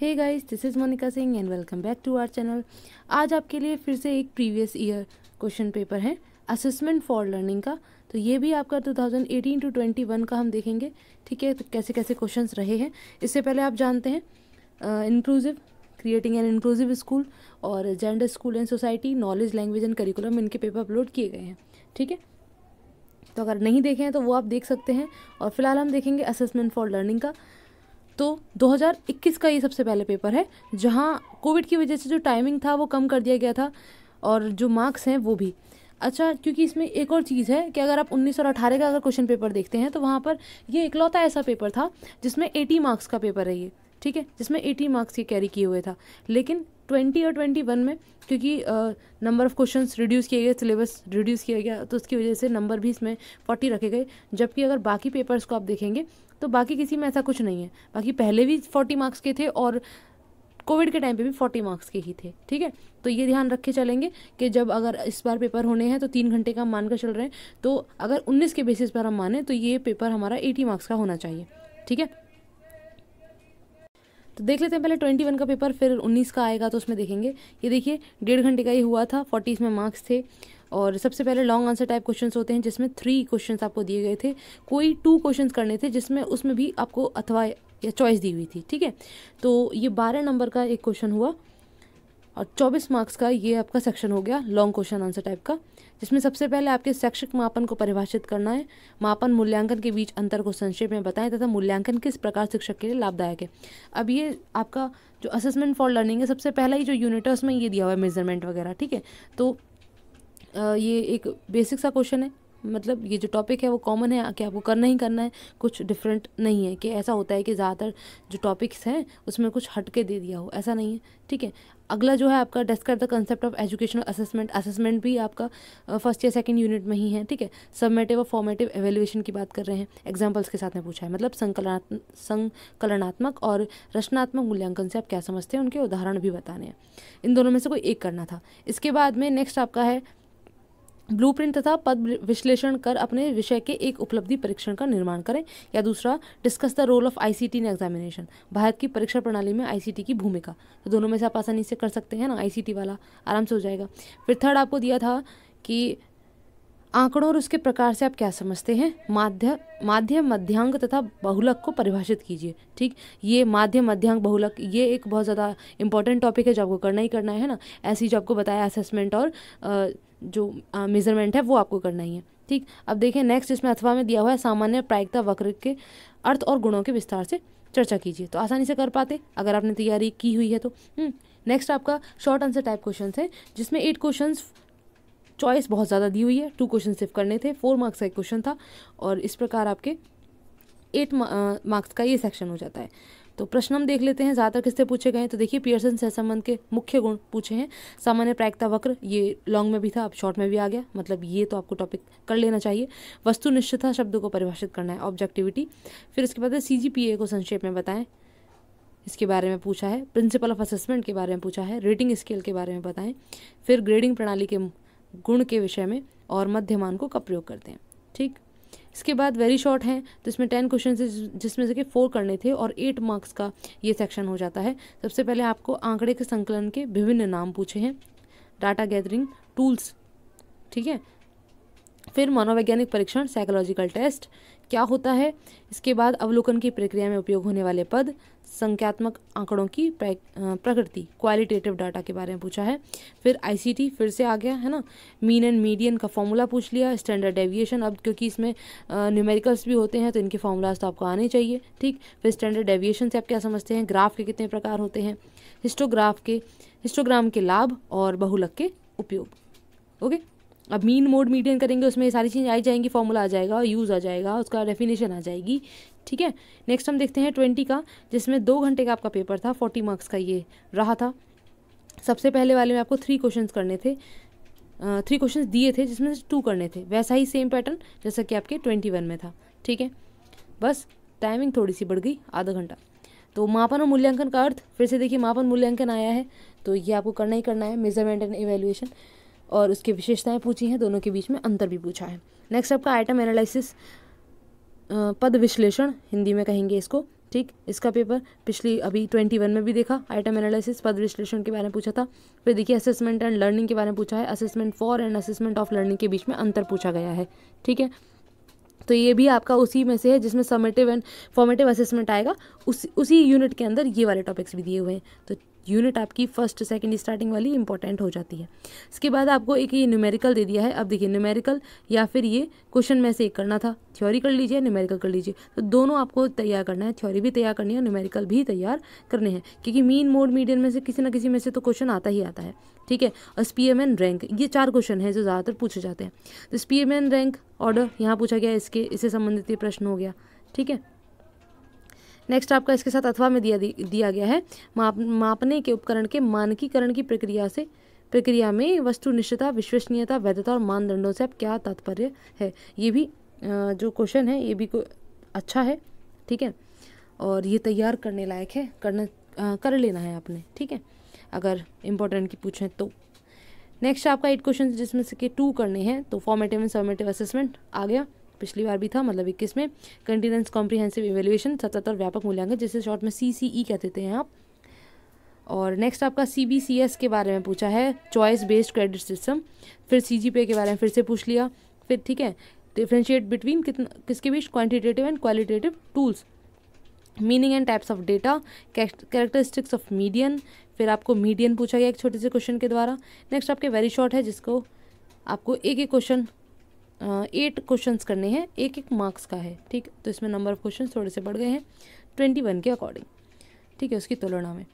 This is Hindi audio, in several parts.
Hey guys this is Monika Singh and welcome back to our channel आज आपके लिए फिर से एक प्रीवियस ईयर क्वेश्चन पेपर है असेसमेंट फॉर लर्निंग का तो ये भी आपका 2018 टू 21 का हम देखेंगे ठीक है तो कैसे कैसे क्वेश्चंस रहे हैं इससे पहले आप जानते हैं inclusive creating an inclusive school और gender school and society knowledge language and curriculum इनके पेपर अपलोड किए गए हैं ठीक है तो अगर नहीं देखे हैं तो वो आप देख सकते हैं और फिलहाल हम देखेंगे असेसमेंट फॉर लर्निंग का तो 2021 का ये सबसे पहले पेपर है जहाँ कोविड की वजह से जो टाइमिंग था वो कम कर दिया गया था और जो मार्क्स हैं वो भी अच्छा क्योंकि इसमें एक और चीज़ है कि अगर आप उन्नीस और अठारह का अगर क्वेश्चन पेपर देखते हैं तो वहाँ पर ये इकलौता ऐसा पेपर था जिसमें एटी मार्क्स का पेपर है ये ठीक है जिसमें एटी मार्क्स के कैरी किए हुए था लेकिन ट्वेंटी और ट्वेंटी वन में क्योंकि नंबर ऑफ़ क्वेश्चन रिड्यूस किए गए सिलेबस रिड्यूस किया गया तो उसकी वजह से नंबर भी इसमें फोर्टी रखे गए जबकि अगर बाकी पेपर्स को आप देखेंगे तो बाकी किसी में ऐसा कुछ नहीं है बाकी पहले भी फोर्टी मार्क्स के थे और कोविड के टाइम पे भी फोर्टी मार्क्स के ही थे ठीक है तो ये ध्यान रखे चलेंगे कि जब अगर इस बार पेपर होने हैं तो तीन घंटे का मान कर चल रहे हैं तो अगर उन्नीस के बेसिस पर हम माने तो ये पेपर हमारा एटी मार्क्स का होना चाहिए ठीक है तो देख लेते हैं पहले ट्वेंटी वन का पेपर फिर उन्नीस का आएगा तो उसमें देखेंगे ये देखिए डेढ़ घंटे का ये हुआ था फोर्टी में मार्क्स थे और सबसे पहले लॉन्ग आंसर टाइप क्वेश्चन होते हैं जिसमें थ्री क्वेश्चन आपको दिए गए थे कोई टू क्वेश्चन करने थे जिसमें उसमें भी आपको अथवा या चॉइस दी हुई थी ठीक है तो ये बारह नंबर का एक क्वेश्चन हुआ और 24 मार्क्स का ये आपका सेक्शन हो गया लॉन्ग क्वेश्चन आंसर टाइप का जिसमें सबसे पहले आपके शैक्षिक मापन को परिभाषित करना है मापन मूल्यांकन के बीच अंतर को संक्षेप में बताएं तथा मूल्यांकन किस प्रकार शिक्षक के लिए लाभदायक है अब ये आपका जो असेसमेंट फॉर लर्निंग है सबसे पहला ही जो यूनिट है उसमें ये दिया हुआ है मेजरमेंट वगैरह ठीक है तो ये एक बेसिक सा क्वेश्चन है मतलब ये जो टॉपिक है वो कॉमन है कि आपको करना ही करना है कुछ डिफरेंट नहीं है कि ऐसा होता है कि ज़्यादातर जो टॉपिक्स हैं उसमें कुछ हट के दे दिया हो ऐसा नहीं है ठीक है अगला जो है आपका discuss the concept of educational assessment assessment भी आपका फर्स्ट या सेकंड यूनिट में ही है ठीक है सबमेटिव और फॉर्मेटिव एवेल्युएशन की बात कर रहे हैं एग्जाम्पल्स के साथ में पूछा है मतलब संकलनात्मक और रचनात्मक मूल्यांकन से आप क्या समझते हैं उनके उदाहरण भी बताने हैं इन दोनों में से कोई एक करना था इसके बाद में नेक्स्ट आपका है ब्लूप्रिंट तथा पद विश्लेषण कर अपने विषय के एक उपलब्धि परीक्षण का निर्माण करें या दूसरा discuss the role of ICT in examination Bharat की परीक्षा प्रणाली में आईसीटी की भूमिका तो दोनों में से आप आसानी से कर सकते हैं ना आईसीटी वाला आराम से हो जाएगा फिर थर्ड आपको दिया था कि आंकड़ों और उसके प्रकार से आप क्या समझते हैं माध्य माध्य मध्यांक तथा बहुलक को परिभाषित कीजिए ठीक ये माध्य मध्यांक बहुलक ये एक बहुत ज़्यादा इंपॉर्टेंट टॉपिक है जो आपको करना ही करना है ना ऐसी जो आपको बताया असेसमेंट और जो मेजरमेंट है वो आपको करना ही है ठीक अब देखिए नेक्स्ट इसमें अथवा में दिया हुआ है सामान्य प्रायिकता वक्र के अर्थ और गुणों के विस्तार से चर्चा कीजिए तो आसानी से कर पाते अगर आपने तैयारी की हुई है तो नेक्स्ट हम्म, आपका शॉर्ट आंसर टाइप क्वेश्चन है जिसमें एट क्वेश्चन चॉइस बहुत ज़्यादा दी हुई है टू क्वेश्चन सिर्फ करने थे फोर मार्क्स का एक क्वेश्चन था और इस प्रकार आपके एट मार्क्स का ये सेक्शन हो जाता है तो प्रश्न हम देख लेते हैं ज़्यादातर किससे पूछे गए तो देखिए पियर्सन सहसंबंध के मुख्य गुण पूछे हैं सामान्य प्रायिकता वक्र ये लॉन्ग में भी था अब शॉर्ट में भी आ गया मतलब ये तो आपको टॉपिक कर लेना चाहिए वस्तु निश्चितता शब्द को परिभाषित करना है ऑब्जेक्टिविटी फिर इसके बाद सी जी को संक्षेप में बताएं इसके बारे में पूछा है प्रिंसिपल ऑफ असेसमेंट के बारे में पूछा है रेटिंग स्केल के बारे में बताएं फिर ग्रेडिंग प्रणाली के गुण के विषय में और मध्यमान को का प्रयोग करते हैं ठीक इसके बाद वेरी शॉर्ट है तो इसमें टेन क्वेश्चन है जिसमें से कि फोर करने थे और एट मार्क्स का ये सेक्शन हो जाता है सबसे पहले आपको आंकड़े के संकलन के विभिन्न नाम पूछे हैं डाटा गैदरिंग टूल्स ठीक है फिर मनोवैज्ञानिक परीक्षण साइकोलॉजिकल टेस्ट क्या होता है इसके बाद अवलोकन की प्रक्रिया में उपयोग होने वाले पद संख्यात्मक आंकड़ों की प्रकृति क्वालिटेटिव डाटा के बारे में पूछा है फिर आईसीटी फिर से आ गया है ना मीन एंड मीडियन का फॉर्मूला पूछ लिया स्टैंडर्ड डेविएशन अब क्योंकि इसमें न्यूमेरिकल्स भी होते हैं तो इनके फॉर्मूलाज तो आपको आने चाहिए ठीक फिर स्टैंडर्ड डेविएशन से आप क्या समझते हैं ग्राफ के कितने प्रकार होते हैं हिस्टोग्राफ के हिस्टोग्राम के लाभ और बहुलक के उपयोग ओके okay? अब मीन मोड मीडियन करेंगे उसमें ये सारी चीज़ें आई जाएंगी फॉर्मूला आ जाएगा और यूज़ आ जाएगा उसका डेफिनेशन आ जाएगी ठीक है नेक्स्ट हम देखते हैं ट्वेंटी का जिसमें दो घंटे का आपका पेपर था फोर्टी मार्क्स का ये रहा था सबसे पहले वाले में आपको थ्री क्वेश्चंस करने थे थ्री क्वेश्चन दिए थे जिसमें से टू करने थे वैसा ही सेम पैटर्न जैसा कि आपके ट्वेंटी वन में था ठीक है बस टाइमिंग थोड़ी सी बढ़ गई आधा घंटा तो मापन और मूल्यांकन का अर्थ फिर से देखिए मापन मूल्यांकन आया है तो ये आपको करना ही करना है मेजरमेंट एंड एवेल्युएशन और उसकी विशेषताएं पूछी हैं दोनों के बीच में अंतर भी पूछा है नेक्स्ट आपका आइटम एनालिसिस पद विश्लेषण हिंदी में कहेंगे इसको ठीक इसका पेपर पिछली अभी ट्वेंटी वन में भी देखा आइटम एनालिसिस पद विश्लेषण के बारे में पूछा था फिर देखिए असेसमेंट एंड लर्निंग के बारे में पूछा है assessment for and assessment of learning के बीच में अंतर पूछा गया है ठीक है तो ये भी आपका उसी में से है जिसमें समेटिव एंड फॉर्मेटिव असेसमेंट आएगा उस उसी यूनिट के अंदर ये वाले टॉपिक्स भी दिए हुए हैं तो यूनिट आपकी फर्स्ट सेकेंड स्टार्टिंग वाली इंपॉर्टेंट हो जाती है इसके बाद आपको एक ये न्यूमेरिकल दे दिया है अब देखिए न्यूमेरिकल या फिर ये क्वेश्चन में से एक करना था थ्योरी कर लीजिए न्यूमेरिकल कर लीजिए तो दोनों आपको तैयार करना है थ्योरी भी तैयार करनी है न्यूमेरिकल भी तैयार करने हैं क्योंकि मीन मोड मीडियम में से किसी ना किसी में से तो क्वेश्चन आता ही आता है ठीक है और पी एम एन रैंक ये चार क्वेश्चन हैं जो ज़्यादातर पूछे जाते हैं तो P M N rank order यहाँ पूछा गया इसके इससे संबंधित ये प्रश्न हो गया ठीक है नेक्स्ट आपका इसके साथ अथवा में दिया दिया गया है माप मापने के उपकरण के मानकीकरण की प्रक्रिया से प्रक्रिया में निश्चयता विश्वसनीयता वैधता और मानदंडों से आप क्या तात्पर्य है ये भी जो क्वेश्चन है ये भी अच्छा है ठीक है और ये तैयार करने लायक है करना आ, कर लेना है आपने ठीक है अगर इम्पोर्टेंट की पूछें तो नेक्स्ट आपका एट क्वेश्चन जिसमें से के टू करने हैं तो फॉर्मेटिव एंड सबमेटिव असेसमेंट आ गया पिछली बार भी था मतलब इक्कीस में कंटिन्यूस कॉम्प्रीहेंसिव इवेल्यूशन सतत व्यापक मूल्यांकन जिसे शॉर्ट में सी सी ई कहते हैं आप और नेक्स्ट आपका सी बी सी एस के बारे में पूछा है चॉइस बेस्ड क्रेडिट सिस्टम फिर सी जी पे के बारे में फिर से पूछ लिया फिर ठीक है डिफ्रेंशिएट बिटवीन कितना किसके बीच quantitative and qualitative tools meaning and types of data characteristics of median फिर आपको मीडियन पूछा गया एक छोटे से क्वेश्चन के द्वारा नेक्स्ट आपके वेरी शॉर्ट है जिसको आपको एक एक क्वेश्चन एट क्वेश्चंस करने हैं एक एक मार्क्स का है ठीक तो इसमें नंबर ऑफ क्वेश्चन थोड़े से बढ़ गए हैं ट्वेंटी वन के अकॉर्डिंग ठीक है उसकी तुलना में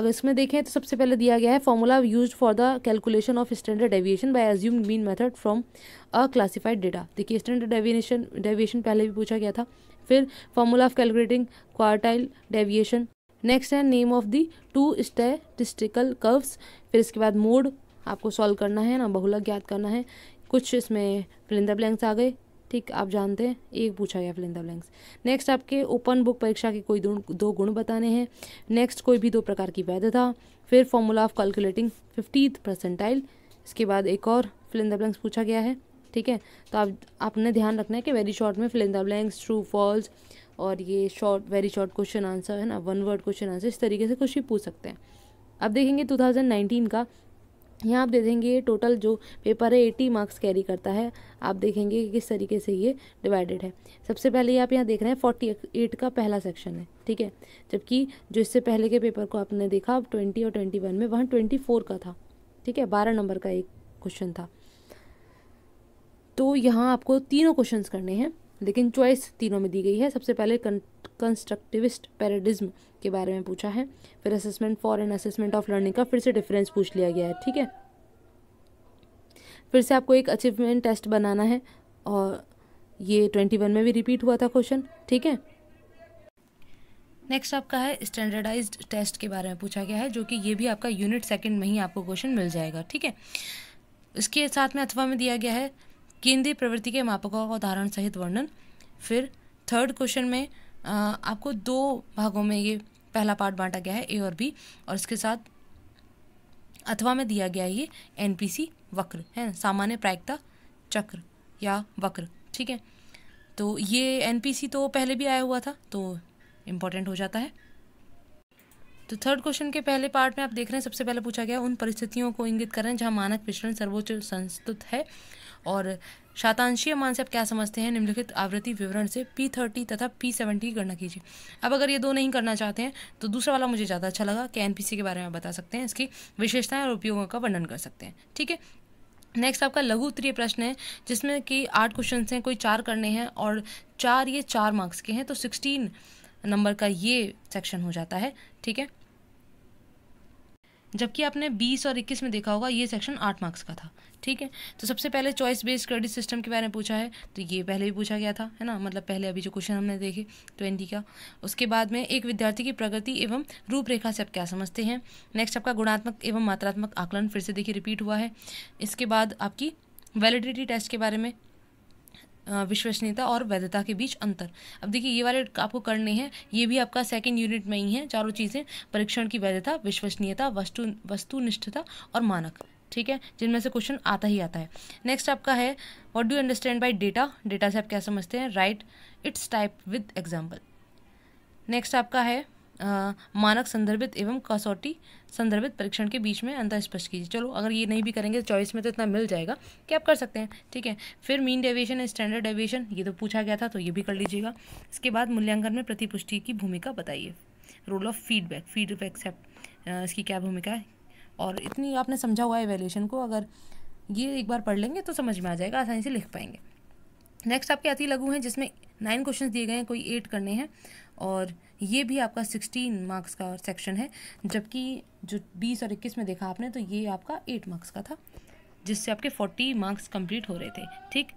अगर इसमें देखें तो सबसे पहले दिया गया है formula use for the calculation of standard deviation by assumed mean method from a classified data देखिए स्टैंडर्ड डेविएशन डेविएशन पहले भी पूछा गया था फिर formula of calculating quartile deviation next है name of the two statistical curves फिर इसके बाद मोड आपको सॉल्व करना है ना बहुलक ज्ञात करना है कुछ इसमें फिलिंदा ब्लैंक्स आ गए ठीक आप जानते हैं एक पूछा गया फिलिंदा ब्लैंक्स नेक्स्ट आपके ओपन बुक परीक्षा के कोई दो गुण बताने हैं नेक्स्ट कोई भी दो प्रकार की वैधता फिर formula of calculating fifty percentile इसके बाद एक और फिलिंदा ब्लैंक्स पूछा गया है ठीक है तो आप आपने ध्यान रखना है कि वेरी शॉर्ट में फिलिंदा ब्लैंक्स ट्रू फॉल्स और ये short very short question answer है ना वन वर्ड क्वेश्चन आंसर इस तरीके से कुछ भी पूछ सकते हैं अब देखेंगे 2019 का यहाँ आप दे देंगे ये टोटल जो पेपर है एटी मार्क्स कैरी करता है आप देखेंगे कि किस तरीके से ये डिवाइडेड है सबसे पहले ये आप यहाँ देख रहे हैं फोर्टी एट का पहला सेक्शन है ठीक है जबकि जो इससे पहले के पेपर को आपने देखा अब ट्वेंटी और ट्वेंटी वन में वहाँ ट्वेंटी फोर का था ठीक है बारह नंबर का एक क्वेश्चन था तो यहाँ आपको तीनों क्वेश्चन करने हैं लेकिन चॉइस तीनों में दी गई है सबसे पहले कंस्ट्रक्टिविस्ट पैराडिज्म के बारे में पूछा है फिर assessment for and assessment of learning का फिर से डिफरेंस पूछ लिया गया है ठीक है फिर से आपको एक अचीवमेंट टेस्ट बनाना है और ये ट्वेंटी वन में भी रिपीट हुआ था क्वेश्चन ठीक है नेक्स्ट आपका है स्टैंडर्डाइज्ड टेस्ट के बारे में पूछा गया है जो कि ये भी आपका यूनिट सेकंड में ही आपको क्वेश्चन मिल जाएगा ठीक है इसके साथ में अथवा में दिया गया है केंद्रीय प्रवृत्ति के मापकों का उदाहरण सहित वर्णन फिर थर्ड क्वेश्चन में आ, आपको दो भागों में ये पहला पार्ट बांटा गया है ए और बी और इसके साथ अथवा में दिया गया है ये एन वक्र है सामान्य प्रायिकता चक्र या वक्र ठीक है तो ये एन तो पहले भी आया हुआ था तो इम्पोर्टेंट हो जाता है तो थर्ड क्वेश्चन के पहले पार्ट में आप देख रहे हैं सबसे पहले पूछा गया उन परिस्थितियों को इंगित करें जहां मानक विचरण सर्वोच्च संस्तुत है और शातांशीय मान से आप क्या समझते हैं निम्नलिखित आवृत्ति विवरण से पी थर्टी तथा पी सेवेंटी की गणना कीजिए अब अगर ये दो नहीं करना चाहते हैं तो दूसरा वाला मुझे ज़्यादा अच्छा लगा कि एन के बारे में बता सकते हैं इसकी विशेषताएं और उपयोगों का वर्णन कर सकते हैं ठीक है नेक्स्ट आपका लघु उत्तरीय प्रश्न है जिसमें कि आठ क्वेश्चन हैं कोई चार करने हैं और चार ये चार मार्क्स के हैं तो सिक्सटीन नंबर का ये सेक्शन हो जाता है ठीक है जबकि आपने बीस और इक्कीस में देखा होगा ये सेक्शन आठ मार्क्स का था ठीक है तो सबसे पहले चॉइस बेस्ड क्रेडिट सिस्टम के बारे में पूछा है तो ये पहले भी पूछा गया था है ना मतलब पहले अभी जो क्वेश्चन हमने देखे ट्वेंटी का उसके बाद में एक विद्यार्थी की प्रगति एवं रूपरेखा से आप क्या समझते हैं नेक्स्ट आपका गुणात्मक एवं मात्रात्मक आकलन फिर से देखिए रिपीट हुआ है इसके बाद आपकी वैलिडिटी टेस्ट के बारे में विश्वसनीयता और वैधता के बीच अंतर अब देखिए ये वाले आपको करने हैं ये भी आपका सेकंड यूनिट में ही है चारों चीज़ें परीक्षण की वैधता विश्वसनीयता वस्तु वस्तुनिष्ठता और मानक ठीक है जिनमें से क्वेश्चन आता ही आता है नेक्स्ट आपका है what do understand by data data से आप क्या समझते हैं right it's type with example next आपका है आ, मानक संदर्भित एवं कसौटी संदर्भित परीक्षण के बीच में अंतर स्पष्ट कीजिए चलो अगर ये नहीं भी करेंगे तो चॉइस में तो इतना मिल जाएगा कि आप कर सकते हैं ठीक है फिर mean deviation and standard deviation ये तो पूछा गया था तो ये भी कर लीजिएगा इसके बाद मूल्यांकन में प्रतिपुष्टि की भूमिका बताइए रोल ऑफ फीडबैक फीडबैक से इसकी क्या भूमिका है और इतनी आपने समझा हुआ है एवेल्यूशन को अगर ये एक बार पढ़ लेंगे तो समझ में आ जाएगा आसानी से लिख पाएंगे नेक्स्ट आपके अति लघु हैं जिसमें नाइन क्वेश्चन दिए गए हैं कोई एट करने हैं और ये भी आपका सिक्सटीन मार्क्स का सेक्शन है जबकि जो बीस और इक्कीस में देखा आपने तो ये आपका एट मार्क्स का था जिससे आपके फोर्टी मार्क्स कंप्लीट हो रहे थे ठीक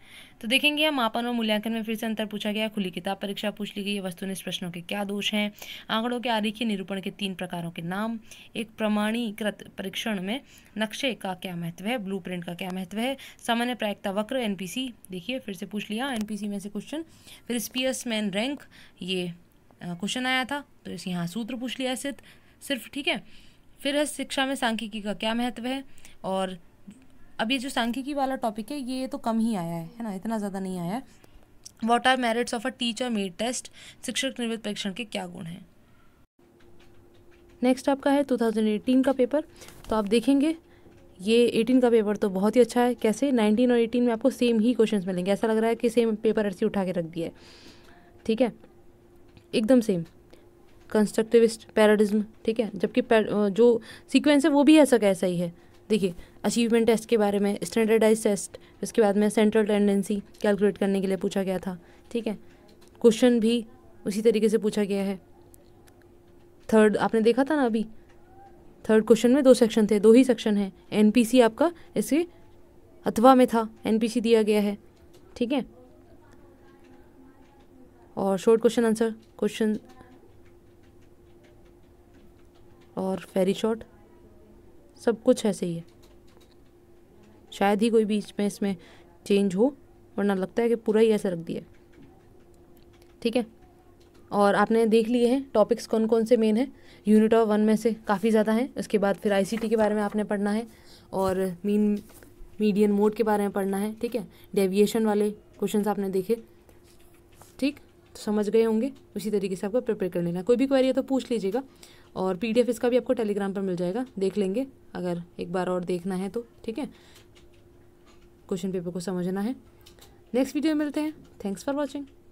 तो देखेंगे हम मापन और मूल्यांकन में फिर से अंतर पूछा गया खुली किताब परीक्षा पूछ ली गई है वस्तुनिष्ठ प्रश्नों के क्या दोष हैं आंकड़ों के आरेखी निरूपण के तीन प्रकारों के नाम एक प्रमाणीकृत परीक्षण में नक्शे का क्या महत्व है ब्लू का क्या महत्व है सामान्य प्रायिकता वक्र एन देखिए फिर से पूछ लिया एन में से क्वेश्चन फिर मैन रैंक ये क्वेश्चन आया था तो इस यहाँ सूत्र पूछ लिया सिर्फ सिर्फ ठीक है फिर है शिक्षा में सांख्यिकी का क्या महत्व है और अब ये जो सांख्यिकी वाला टॉपिक है ये तो कम ही आया है है ना इतना ज़्यादा नहीं आया है what are merits of a teacher made test शिक्षक निर्मित परीक्षण के क्या गुण हैं नेक्स्ट आपका है 2018 का पेपर तो आप देखेंगे ये 18 का पेपर तो बहुत ही अच्छा है कैसे 19 और 18 में आपको सेम ही क्वेश्चन मिलेंगे ऐसा लग रहा है कि सेम पेपर ऐसे उठा के रख दिया है ठीक है एकदम सेम कंस्ट्रक्टिविस्ट पैराडिज्म ठीक है जबकि जो सीक्वेंस है वो भी ऐसा कैसा ही है देखिए अचीवमेंट टेस्ट के बारे में स्टैंडर्डाइज टेस्ट उसके बाद में सेंट्रल टेंडेंसी कैलकुलेट करने के लिए पूछा गया था ठीक है क्वेश्चन भी उसी तरीके से पूछा गया है थर्ड आपने देखा था ना अभी थर्ड क्वेश्चन में दो सेक्शन थे दो ही सेक्शन है एन आपका इसके अथवा में था एन दिया गया है ठीक है और शॉर्ट क्वेश्चन आंसर क्वेश्चन और वेरी शॉर्ट सब कुछ ऐसे ही है शायद ही कोई बीच में इसमें चेंज हो वरना लगता है कि पूरा ही ऐसा रख दिया ठीक है और आपने देख लिए हैं टॉपिक्स कौन कौन से मेन हैं यूनिट ऑफ वन में से काफ़ी ज़्यादा हैं उसके बाद फिर आईसीटी के बारे में आपने पढ़ना है और मीन मीडियन मोड के बारे में पढ़ना है ठीक है डेविएशन वाले क्वेश्चन आपने देखे ठीक तो समझ गए होंगे उसी तरीके से आपको प्रिपेयर कर लेना कोई भी क्वेरी है तो पूछ लीजिएगा और पी इसका भी आपको टेलीग्राम पर मिल जाएगा देख लेंगे अगर एक बार और देखना है तो ठीक है क्वेश्चन पेपर को समझना है नेक्स्ट वीडियो में मिलते हैं थैंक्स फॉर वॉचिंग